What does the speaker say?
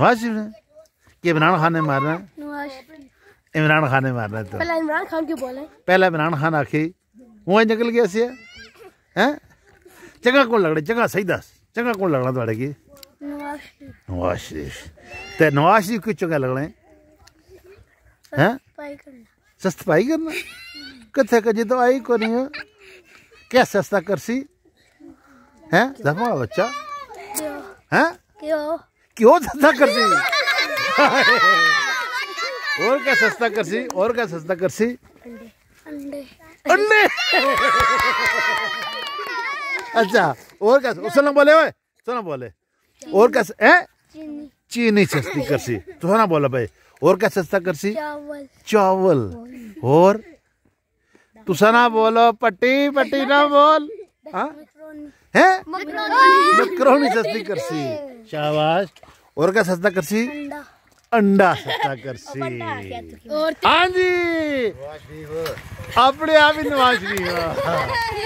नवाज शरीफ ने कि इमरान खान ने मारना है इमरान खान ने मारना है तो पहला इमरान खान क्यों बोला पहला इमरान खान आखी वो निकल गया सी है चंगा कौन लगना चंगा सही दस चंगा कौन लगना थोड़े की नवाज शरीफ तो नवाज शरीफ क्यों चंगा लगना है हैं सस्त पाई करना कथे कजे तो आई को नहीं क्या सस्ता करसी हैं दफा बच्चा हैं क्यों क्यों सस्ता कर सी और क्या सस्ता कर सी और क्या सस्ता कर सी अंडे अच्छा और क्या सोना बोले ओए सोना बोले और क्या है चीनी सस्ती कर सी तो सोना बोला भाई और क्या सस्ता कर सी चावल और और तुसना बोलो पट्टी पट्टी ना बोल हाँ है मकरोनी सस्ती कर सी शाबाश और क्या सस्ता करसी अंडा सस्ता करसी तो हाँ जी अपने आप ही नवाज भी हो